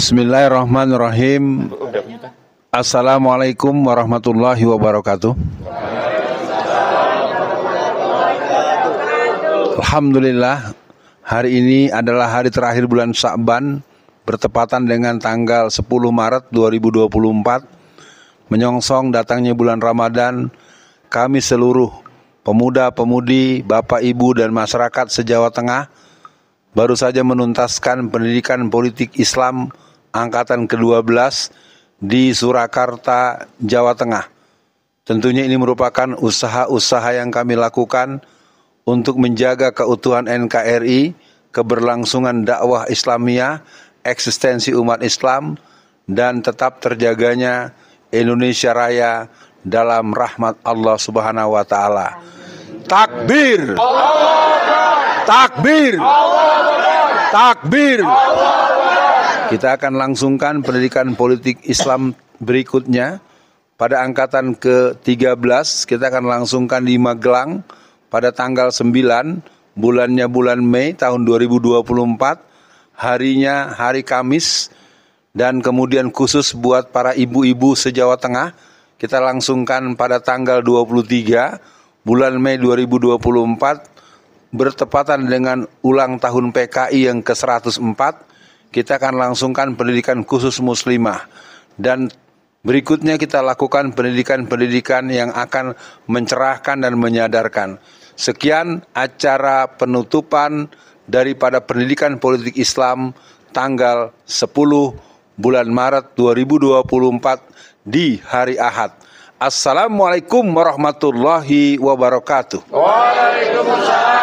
Bismillahirrahmanirrahim. Assalamualaikum warahmatullahi wabarakatuh. Alhamdulillah, hari ini adalah hari terakhir bulan Sya'ban bertepatan dengan tanggal 10 Maret 2024 menyongsong datangnya bulan Ramadan kami seluruh pemuda-pemudi, bapak ibu dan masyarakat sejawa tengah baru saja menuntaskan pendidikan politik Islam angkatan ke-12 di Surakarta, Jawa Tengah. Tentunya ini merupakan usaha-usaha yang kami lakukan untuk menjaga keutuhan NKRI, keberlangsungan dakwah Islamiyah, eksistensi umat Islam, dan tetap terjaganya Indonesia Raya dalam rahmat Allah Subhanahu wa taala. Takbir. Takbir. Takbir. Kita akan langsungkan pendidikan politik Islam berikutnya pada angkatan ke-13 kita akan langsungkan di Magelang pada tanggal 9 bulannya bulan Mei tahun 2024 harinya hari Kamis dan kemudian khusus buat para ibu-ibu sejawa tengah kita langsungkan pada tanggal 23 bulan Mei 2024 bertepatan dengan ulang tahun PKI yang ke-104 kita akan langsungkan pendidikan khusus muslimah dan berikutnya kita lakukan pendidikan-pendidikan yang akan mencerahkan dan menyadarkan. Sekian acara penutupan daripada pendidikan politik Islam tanggal 10 bulan Maret 2024 di hari Ahad. Assalamualaikum warahmatullahi wabarakatuh. Waalaikumsalam.